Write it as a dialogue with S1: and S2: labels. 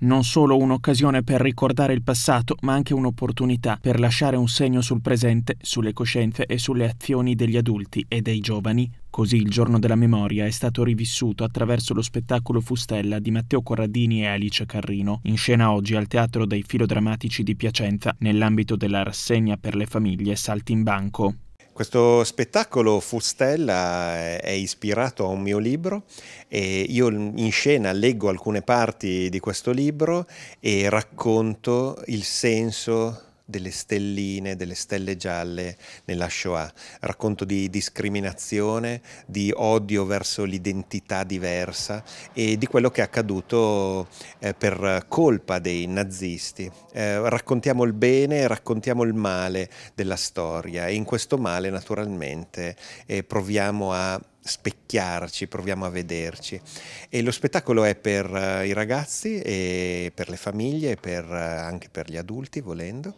S1: Non solo un'occasione per ricordare il passato, ma anche un'opportunità per lasciare un segno sul presente, sulle coscienze e sulle azioni degli adulti e dei giovani. Così il giorno della memoria è stato rivissuto attraverso lo spettacolo Fustella di Matteo Corradini e Alice Carrino, in scena oggi al Teatro dei Filodrammatici di Piacenza, nell'ambito della rassegna per le famiglie Saltimbanco.
S2: Questo spettacolo Fustella è ispirato a un mio libro e io in scena leggo alcune parti di questo libro e racconto il senso delle stelline, delle stelle gialle nella Shoah, racconto di discriminazione, di odio verso l'identità diversa e di quello che è accaduto eh, per colpa dei nazisti. Eh, raccontiamo il bene, raccontiamo il male della storia e in questo male naturalmente eh, proviamo a specchiarci, proviamo a vederci. E lo spettacolo è per uh, i ragazzi e per le famiglie, per, uh, anche per gli adulti volendo.